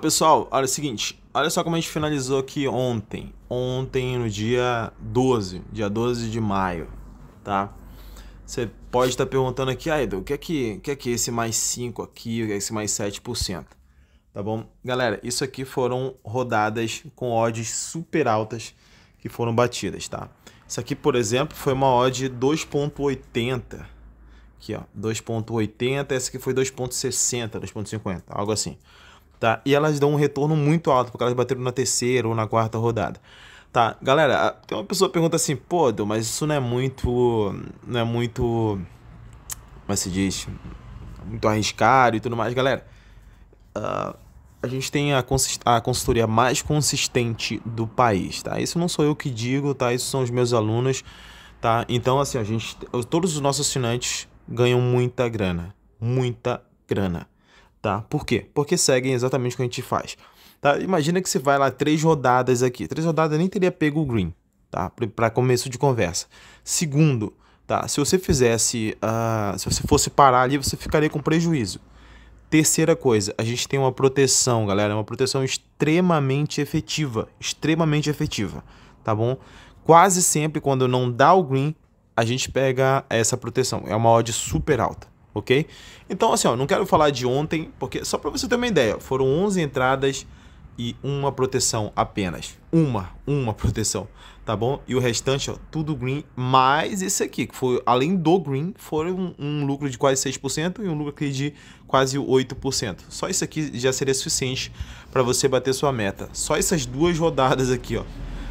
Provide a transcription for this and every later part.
Pessoal, olha é o seguinte, olha só como a gente finalizou aqui ontem, ontem no dia 12, dia 12 de maio, tá? Você pode estar tá perguntando aqui, ah, Edu, o que é que, o que é que é esse mais 5 aqui, o que é esse mais 7%? Tá bom? Galera, isso aqui foram rodadas com odds super altas que foram batidas, tá? Isso aqui, por exemplo, foi uma odd 2.80. Aqui, ó, 2.80, essa aqui foi 2.60, 2.50, algo assim tá? E elas dão um retorno muito alto, porque elas bateram na terceira ou na quarta rodada. Tá, galera, tem uma pessoa pergunta assim, pô, Deus, mas isso não é muito. Não é muito. Como é se diz? Muito arriscado e tudo mais, galera. Uh, a gente tem a, a consultoria mais consistente do país, tá? Isso não sou eu que digo, tá? Isso são os meus alunos, tá? Então, assim, a gente. Todos os nossos assinantes ganham muita grana. Muita grana tá? Por quê? Porque seguem exatamente o que a gente faz. Tá? Imagina que você vai lá três rodadas aqui. Três rodadas nem teria pego o green, tá? Para começo de conversa. Segundo, tá? Se você fizesse, uh, se você fosse parar ali, você ficaria com prejuízo. Terceira coisa, a gente tem uma proteção, galera, é uma proteção extremamente efetiva, extremamente efetiva, tá bom? Quase sempre quando não dá o green, a gente pega essa proteção. É uma odd super alta ok? Então, assim, ó, não quero falar de ontem, porque só para você ter uma ideia, foram 11 entradas e uma proteção apenas. Uma, uma proteção, tá bom? E o restante, ó, tudo green, mais esse aqui, que foi, além do green, foram um, um lucro de quase 6% e um lucro aqui de quase 8%. Só isso aqui já seria suficiente para você bater sua meta. Só essas duas rodadas aqui, ó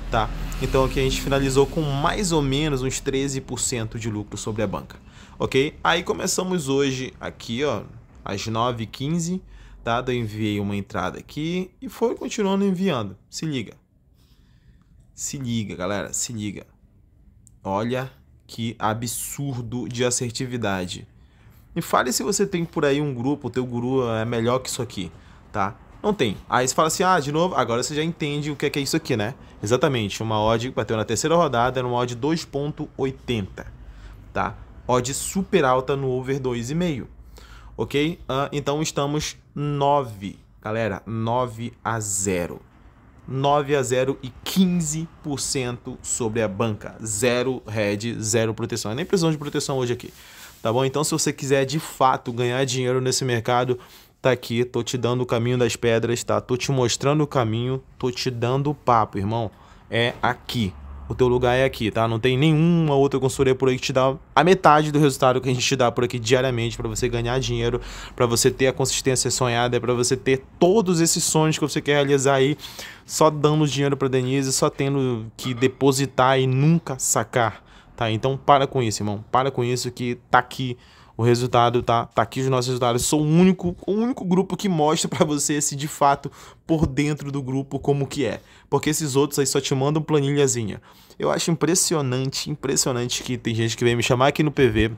tá? Então aqui a gente finalizou com mais ou menos uns 13% de lucro sobre a banca, ok? Aí começamos hoje aqui, ó, às 9h15, tá? Eu enviei uma entrada aqui e foi continuando enviando, se liga. Se liga, galera, se liga. Olha que absurdo de assertividade. Me fale se você tem por aí um grupo, o teu guru é melhor que isso aqui, tá? Não tem. Aí você fala assim, ah, de novo, agora você já entende o que é, que é isso aqui, né? Exatamente, uma odd bateu na terceira rodada, era uma odd 2.80, tá? Odd super alta no over 2,5, ok? Uh, então estamos 9, galera, 9 a 0. 9 a 0 e 15% sobre a banca. Zero head, zero proteção. Eu nem precisamos de proteção hoje aqui, tá bom? Então se você quiser de fato ganhar dinheiro nesse mercado tá aqui, tô te dando o caminho das pedras, tá? Tô te mostrando o caminho, tô te dando o papo, irmão. É aqui. O teu lugar é aqui, tá? Não tem nenhuma outra consultoria por aí que te dá a metade do resultado que a gente te dá por aqui diariamente para você ganhar dinheiro, para você ter a consistência sonhada, é para você ter todos esses sonhos que você quer realizar aí, só dando dinheiro para Denise, só tendo que depositar e nunca sacar Tá? Então para com isso, irmão. Para com isso que tá aqui o resultado, tá? Tá aqui os nossos resultados. Sou o único, o único grupo que mostra para você se de fato por dentro do grupo como que é. Porque esses outros aí só te mandam planilhazinha. Eu acho impressionante, impressionante que tem gente que vem me chamar aqui no PV,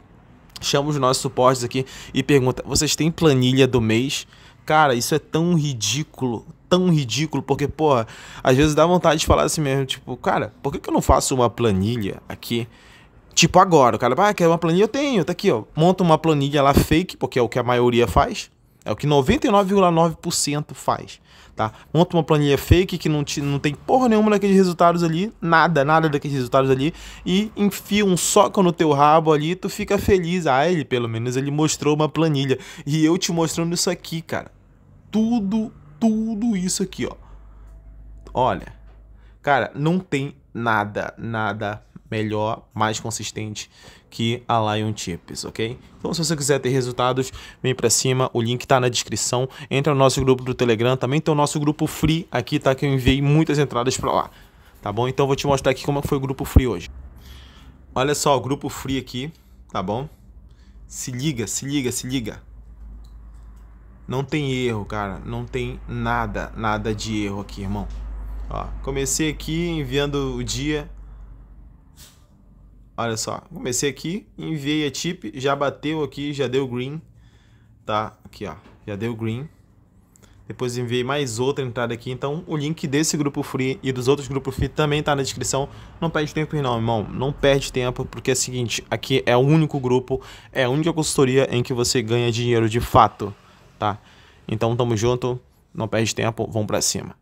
chama os nossos suportes aqui e pergunta: "Vocês têm planilha do mês?" Cara, isso é tão ridículo, tão ridículo, porque, porra, às vezes dá vontade de falar assim mesmo, tipo, cara, por que, que eu não faço uma planilha aqui Tipo agora, o cara, ah, quer uma planilha? Eu tenho, tá aqui, ó. Monta uma planilha lá fake, porque é o que a maioria faz. É o que 99,9% faz, tá? Monta uma planilha fake que não, te, não tem porra nenhuma daqueles resultados ali, nada, nada daqueles resultados ali, e enfia um soco no teu rabo ali, tu fica feliz. Ah, ele pelo menos ele mostrou uma planilha. E eu te mostrando isso aqui, cara. Tudo, tudo isso aqui, ó. Olha, cara, não tem nada, nada melhor, mais consistente que a Lion Chips, ok? Então, se você quiser ter resultados, vem para cima, o link está na descrição. Entra no nosso grupo do Telegram, também tem o nosso grupo free aqui, tá? Que eu enviei muitas entradas para lá, tá bom? Então, vou te mostrar aqui como é foi o grupo free hoje. Olha só, o grupo free aqui, tá bom? Se liga, se liga, se liga. Não tem erro, cara. Não tem nada, nada de erro aqui, irmão. Ó, comecei aqui enviando o dia, Olha só, comecei aqui, enviei a tip, já bateu aqui, já deu green, tá? Aqui, ó, já deu green. Depois enviei mais outra entrada aqui, então o link desse grupo free e dos outros grupos free também tá na descrição. Não perde tempo não, irmão, não perde tempo, porque é o seguinte, aqui é o único grupo, é a única consultoria em que você ganha dinheiro de fato, tá? Então tamo junto, não perde tempo, vamos pra cima.